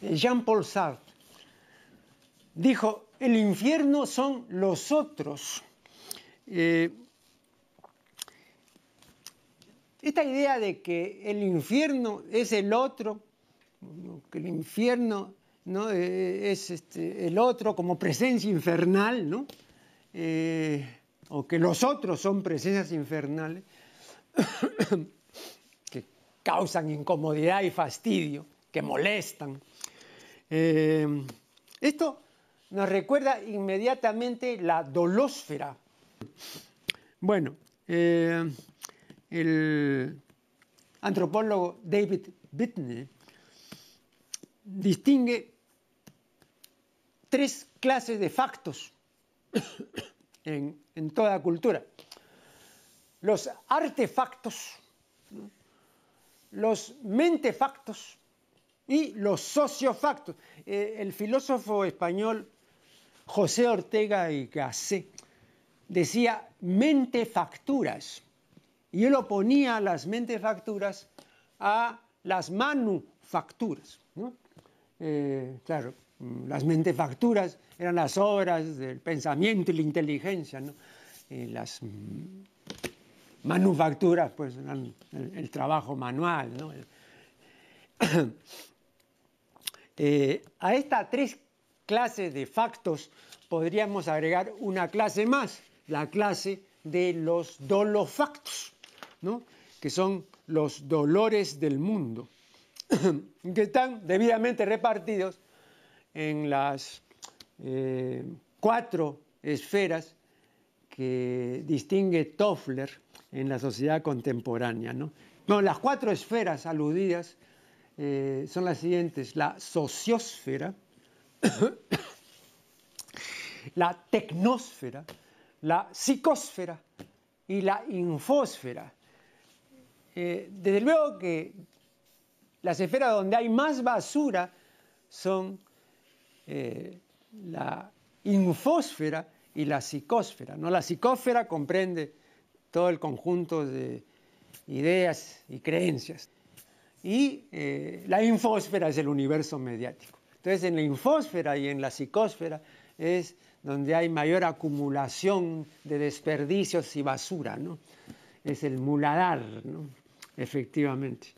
Jean-Paul Sartre, dijo, el infierno son los otros. Eh, esta idea de que el infierno es el otro, que el infierno eh, es este, el otro como presencia infernal, eh, o que los otros son presencias infernales que causan incomodidad y fastidio, que molestan. Em, esto nos recuerda inmediatamente la dolósfera. Bueno, em, el antropólogo David Bittner distingue tres clases de factos en, en toda cultura. Los artefactos, los mentefactos y los sociofactos. Eh, el filósofo español José Ortega y Gasset decía mentefacturas. y él oponía las mentefacturas a las manufacturas. Eh, claro, las mentefacturas eran las obras del pensamiento y la inteligencia, eh, las manufacturas pues eran el, trabajo manual. ¿no? Eh, a estas tres clases de factos podríamos agregar una clase más, la clase de los dolofactos, que son los dolores del mundo, que están debidamente repartidos en las eh, cuatro esferas que distingue Toffler en la sociedad contemporánea. no, las cuatro esferas aludidas eh, son las siguientes, la sociosfera, la tecnósfera, la psicosfera y la infósfera. Eh, desde luego que las esferas donde hay más basura son eh, la infósfera y la psicósfera. La psicósfera comprende todo el conjunto de ideas y creencias y eh, la infósfera es el universo mediático. Entonces en la infósfera y en la psicósfera es donde hay mayor acumulación de desperdicios y basura, ¿no? Es el muladar, ¿no? Efectivamente.